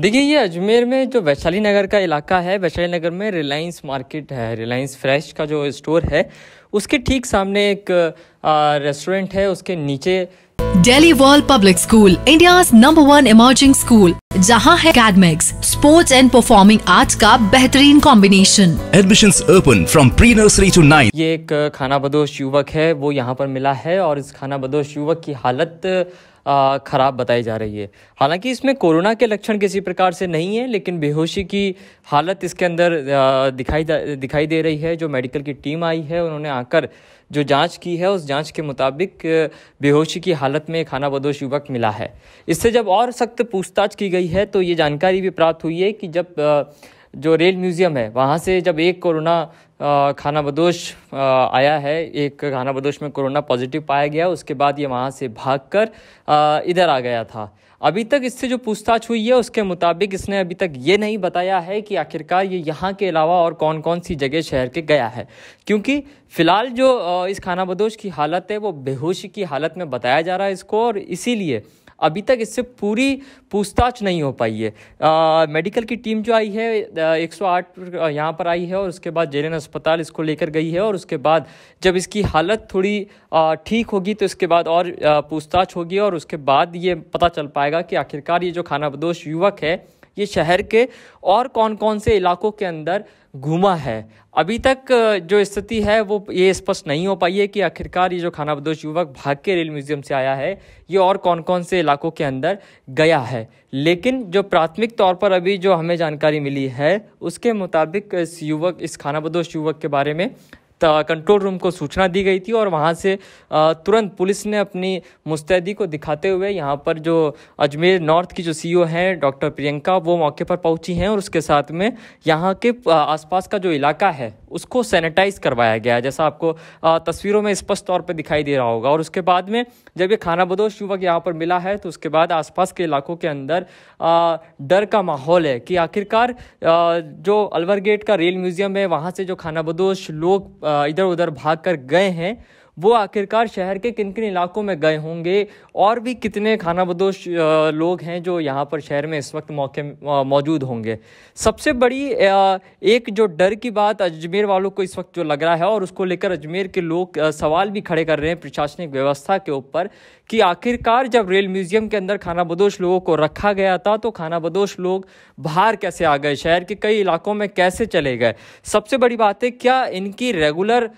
देखिए ये अजमेर में जो वैशाली नगर का इलाका है वैशाली नगर में रिलायंस मार्केट है रिलायंस फ्रेश का जो स्टोर है उसके ठीक सामने एक रेस्टोरेंट है उसके नीचे Delhi world public school India number one emerging school जहां है academics sports and performing arts का बेहतरीन combination admission open from pre nursery to nine ये एक खाना बदोश युवक है वो यहाँ पर मिला है और इस खाना बदोश युवक की हालत ख़राब बताई जा रही है हालांकि इसमें कोरोना के लक्षण किसी प्रकार से नहीं है लेकिन बेहोशी की हालत इसके अंदर दिखाई दिखाई दे रही है जो मेडिकल की टीम आई है उन्होंने आकर जो जांच की है उस जांच के मुताबिक बेहोशी की हालत में खाना बदोश युवक मिला है इससे जब और सख्त पूछताछ की गई है तो ये जानकारी भी प्राप्त हुई है कि जब जो रेल म्यूज़ियम है वहाँ से जब एक कोरोना खाना बदोश आया है एक खाना बदोश में कोरोना पॉजिटिव पाया गया उसके बाद ये वहाँ से भागकर इधर आ गया था अभी तक इससे जो पूछताछ हुई है उसके मुताबिक इसने अभी तक ये नहीं बताया है कि आखिरकार ये यहाँ के अलावा और कौन कौन सी जगह शहर के गया है क्योंकि फ़िलहाल जो इस खाना बदोश की हालत है वो बेहोशी की हालत में बताया जा रहा है इसको और इसीलिए अभी तक इससे पूरी पूछताछ नहीं हो पाई है आ, मेडिकल की टीम जो आई है एक सौ आठ यहाँ पर आई है और उसके बाद जेलन अस्पताल इसको लेकर गई है और उसके बाद जब इसकी हालत थोड़ी ठीक होगी तो इसके बाद और पूछताछ होगी और उसके बाद ये पता चल पाएगा कि आखिरकार ये जो खानाबदोश युवक है ये शहर के और कौन कौन से इलाकों के अंदर घूमा है अभी तक जो स्थिति है वो ये स्पष्ट नहीं हो पाई है कि आखिरकार ये जो खानाबदोश युवक भाग के रेल म्यूजियम से आया है ये और कौन कौन से इलाकों के अंदर गया है लेकिन जो प्राथमिक तौर पर अभी जो हमें जानकारी मिली है उसके मुताबिक इस युवक इस खानाबदोश युवक के बारे में कंट्रोल रूम को सूचना दी गई थी और वहाँ से तुरंत पुलिस ने अपनी मुस्तैदी को दिखाते हुए यहाँ पर जो अजमेर नॉर्थ की जो ओ e हैं डॉक्टर प्रियंका वो मौके पर पहुँची हैं और उसके साथ में यहाँ के आसपास का जो इलाका है उसको सैनिटाइज करवाया गया है जैसा आपको तस्वीरों में स्पष्ट तौर पर दिखाई दे रहा होगा और उसके बाद में जब ये खाना बदोश युवक यहाँ पर मिला है तो उसके बाद आसपास के इलाकों के अंदर डर का माहौल है कि आखिरकार जो अलवर गेट का रेल म्यूज़ियम है वहाँ से जो खाना बदोश लोग इधर उधर भाग कर गए हैं वो आखिरकार शहर के किन किन इलाकों में गए होंगे और भी कितने खाना बदोश लोग हैं जो यहाँ पर शहर में इस वक्त मौके मौजूद होंगे सबसे बड़ी एक जो डर की बात अजमेर वालों को इस वक्त जो लग रहा है और उसको लेकर अजमेर के लोग सवाल भी खड़े कर रहे हैं प्रशासनिक व्यवस्था के ऊपर कि आखिरकार जब रेल म्यूजियम के अंदर खाना बदोश लोगों को रखा गया था तो खाना बदोश लोग बाहर कैसे आ गए शहर के कई इलाकों में कैसे चले गए सबसे बड़ी बात है क्या इनकी रेगुलर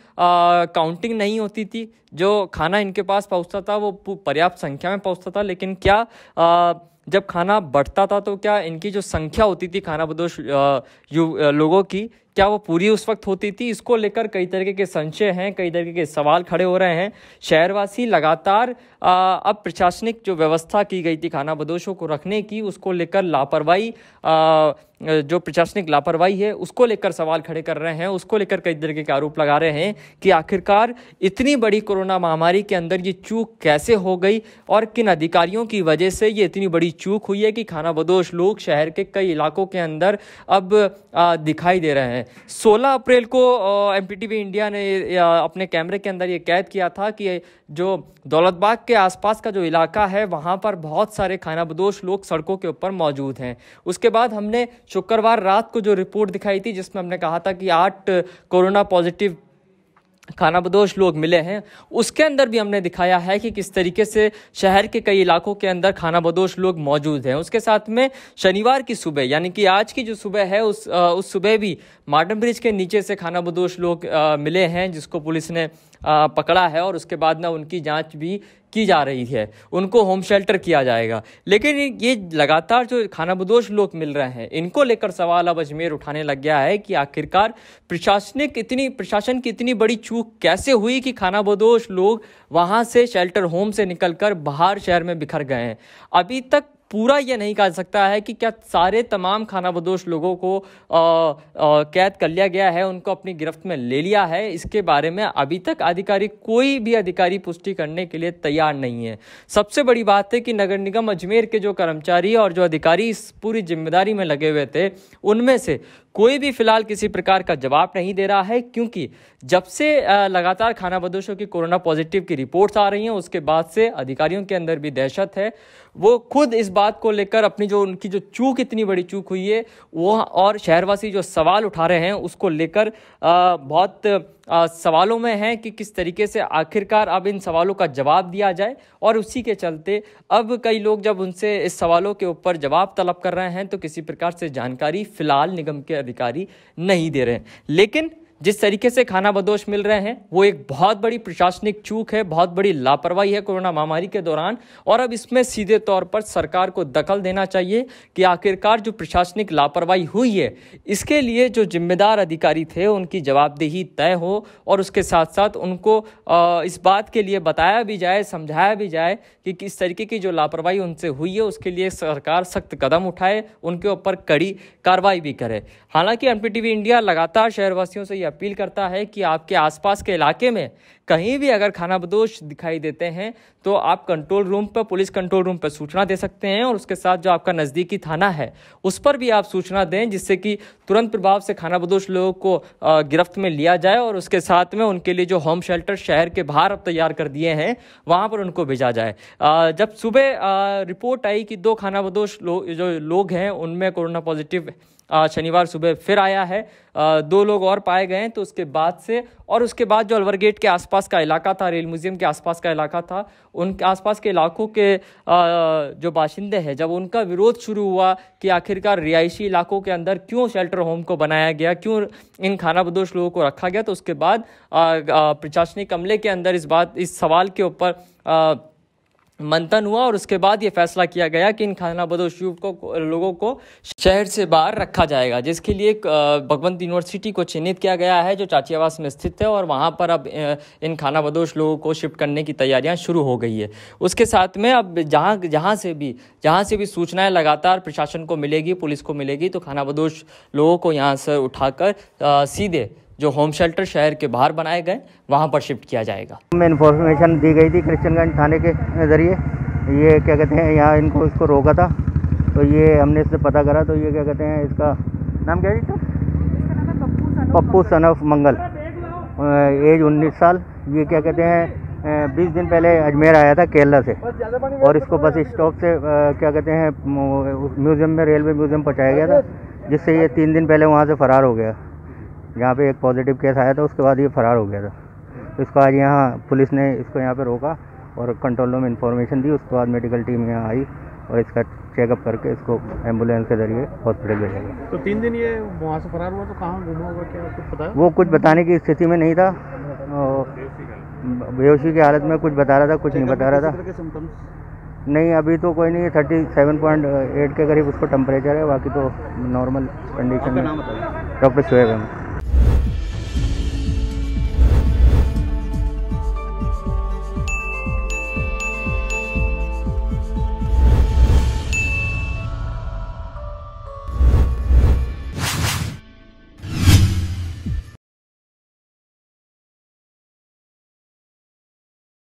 काउंटिंग नहीं होती थी जो खाना इनके पास पहुंचता था वो पर्याप्त संख्या में पहुंचता था लेकिन क्या आ, जब खाना बढ़ता था तो क्या इनकी जो संख्या होती थी खाना बदोश लोगों की क्या वो पूरी उस वक्त होती थी इसको लेकर कई तरीके के संशय हैं कई तरीके के सवाल खड़े हो रहे हैं शहरवासी लगातार अब प्रशासनिक जो व्यवस्था की गई थी खाना बदोशों को रखने की उसको लेकर लापरवाही जो प्रशासनिक लापरवाही है उसको लेकर सवाल खड़े कर रहे हैं उसको लेकर कई तरीके के आरोप लगा रहे हैं कि आखिरकार इतनी बड़ी कोरोना महामारी के अंदर ये चूक कैसे हो गई और किन अधिकारियों की वजह से ये इतनी बड़ी चूक हुई है कि खाना बदोश लोग शहर के कई इलाकों के अंदर अब दिखाई दे रहे हैं हैं 16 अप्रैल को एम इंडिया ने अपने कैमरे के अंदर ये कैद किया था कि जो दौलतबाग के आसपास का जो इलाका है वहाँ पर बहुत सारे खाना बदोश लोग सड़कों के ऊपर मौजूद हैं उसके बाद हमने शुक्रवार रात को जो रिपोर्ट दिखाई थी जिसमें हमने कहा था कि आठ कोरोना पॉजिटिव खानाबदोश लोग मिले हैं उसके अंदर भी हमने दिखाया है कि किस तरीके से शहर के कई इलाकों के अंदर खानाबदोश लोग मौजूद हैं उसके साथ में शनिवार की सुबह यानी कि आज की जो सुबह है उस आ, उस सुबह भी मार्डन ब्रिज के नीचे से खानाबदोश लोग आ, मिले हैं जिसको पुलिस ने आ, पकड़ा है और उसके बाद ना उनकी जाँच भी की जा रही है उनको होम शेल्टर किया जाएगा लेकिन ये लगातार जो खानाबदोश लोग मिल रहे हैं इनको लेकर सवाल अब अजमेर उठाने लग गया है कि आखिरकार प्रशासनिक इतनी प्रशासन की इतनी बड़ी चूक कैसे हुई कि खानाबदोश लोग वहाँ से शेल्टर होम से निकल बाहर शहर में बिखर गए हैं अभी तक पूरा यह नहीं कह सकता है कि क्या सारे तमाम खाना बदोश लोगों को कैद कर लिया गया है उनको अपनी गिरफ्त में ले लिया है इसके बारे में अभी तक आधिकारिक कोई भी अधिकारी पुष्टि करने के लिए तैयार तैयार नहीं है सबसे बड़ी बात है कि नगर निगम अजमेर के जो कर्मचारी और जो अधिकारी इस पूरी जिम्मेदारी में लगे हुए थे उनमें से कोई भी फिलहाल किसी प्रकार का जवाब नहीं दे रहा है क्योंकि जब से लगातार खाना बदोशों की कोरोना पॉजिटिव की रिपोर्ट्स आ रही हैं उसके बाद से अधिकारियों के अंदर भी दहशत है वो खुद इस बात को लेकर अपनी जो उनकी जो चूक इतनी बड़ी चूक हुई है वो और शहरवासी जो सवाल उठा रहे हैं उसको लेकर बहुत सवालों में हैं कि किस तरीके से आखिरकार अब इन सवालों का जवाब दिया जाए और उसी के चलते अब कई लोग जब उनसे इस सवालों के ऊपर जवाब तलब कर रहे हैं तो किसी प्रकार से जानकारी फिलहाल निगम के अधिकारी नहीं दे रहे हैं लेकिन जिस तरीके से खाना बदोश मिल रहे हैं वो एक बहुत बड़ी प्रशासनिक चूक है बहुत बड़ी लापरवाही है कोरोना महामारी के दौरान और अब इसमें सीधे तौर पर सरकार को दखल देना चाहिए कि आखिरकार जो प्रशासनिक लापरवाही हुई है इसके लिए जो जिम्मेदार अधिकारी थे उनकी जवाबदेही तय हो और उसके साथ साथ उनको इस बात के लिए बताया भी जाए समझाया भी जाए कि किस तरीके की जो लापरवाही उनसे हुई है उसके लिए सरकार सख्त कदम उठाए उनके ऊपर कड़ी कार्रवाई भी करे हालांकि एन इंडिया लगातार शहरवासियों से यह अपील करता है कि आपके आसपास के इलाके में कहीं भी अगर खाना बदोश दिखाई देते हैं तो आप कंट्रोल रूम पर पुलिस कंट्रोल रूम पर सूचना दे सकते हैं और उसके साथ जो आपका नज़दीकी थाना है उस पर भी आप सूचना दें जिससे कि तुरंत प्रभाव से खाना बदोश लोगों को गिरफ्त में लिया जाए और उसके साथ में उनके लिए जो होम शेल्टर शहर के बाहर अब तैयार कर दिए हैं वहाँ पर उनको भेजा जाए जब सुबह रिपोर्ट आई कि दो खाना बदोश जो लोग हैं उनमें कोरोना पॉजिटिव शनिवार सुबह फिर आया है दो लोग और पाए गए हैं तो उसके बाद से और उसके बाद जो अलवर गेट के आसपास आसपास का इलाका था रेल म्यूज़ियम के आसपास का इलाका था उनके आसपास के इलाकों के जो बाशिंदे हैं जब उनका विरोध शुरू हुआ कि आखिरकार रिहायशी इलाकों के अंदर क्यों शेल्टर होम को बनाया गया क्यों इन खाना बदोश लोगों को रखा गया तो उसके बाद प्रशासनिक अमले के अंदर इस बात इस सवाल के ऊपर मंथन हुआ और उसके बाद ये फैसला किया गया कि इन खाना बदोश को लोगों को शहर से बाहर रखा जाएगा जिसके लिए भगवंत यूनिवर्सिटी को चिन्हित किया गया है जो चाचियावास में स्थित है और वहाँ पर अब इन खाना बदोश लोगों को शिफ्ट करने की तैयारियाँ शुरू हो गई है उसके साथ में अब जहाँ जहाँ से भी जहाँ से भी सूचनाएँ लगातार प्रशासन को मिलेगी पुलिस को मिलेगी तो खाना बदोश लोगों को यहाँ से उठाकर सीधे जो होम शेल्टर शहर के बाहर बनाए गए वहाँ पर शिफ्ट किया जाएगा हमें इन्फॉर्मेशन दी गई थी क्रिश्चनगंज थाने के ज़रिए ये क्या कहते हैं यहाँ इनको इसको रोका था तो ये हमने इससे पता करा तो ये क्या कहते हैं इसका नाम क्या है Pappu son of Mangal age उन्नीस साल ये क्या कहते हैं बीस दिन पहले अजमेर आया था केरला से और इसको बस स्टॉप से क्या कहते हैं म्यूज़ियम में रेलवे म्यूज़ियम पहुँचाया गया था जिससे ये तीन दिन पहले वहाँ से फ़रार हो गया यहाँ पे एक पॉजिटिव केस आया था उसके बाद ये फरार हो गया था तो इसको आज यहाँ पुलिस ने इसको यहाँ पे रोका और कंट्रोल रूम इन्फॉर्मेशन दी उसके बाद मेडिकल टीम यहाँ आई और इसका चेकअप करके इसको एम्बुलेंस के जरिए हॉस्पिटल भेजा गया तो तीन दिन ये वहाँ से फरार हुआ तो कहाँ घूमा हुआ क्या कुछ पता वो कुछ बताने की स्थिति में नहीं था अच्छा। बेहोशी की हालत में कुछ बता रहा था कुछ नहीं बता रहा था नहीं अभी तो कोई नहीं थर्टी सेवन पॉइंट एट के करीब उसको टेम्परेचर है बाकी तो नॉर्मल कंडीशन में डॉक्टर शुएब है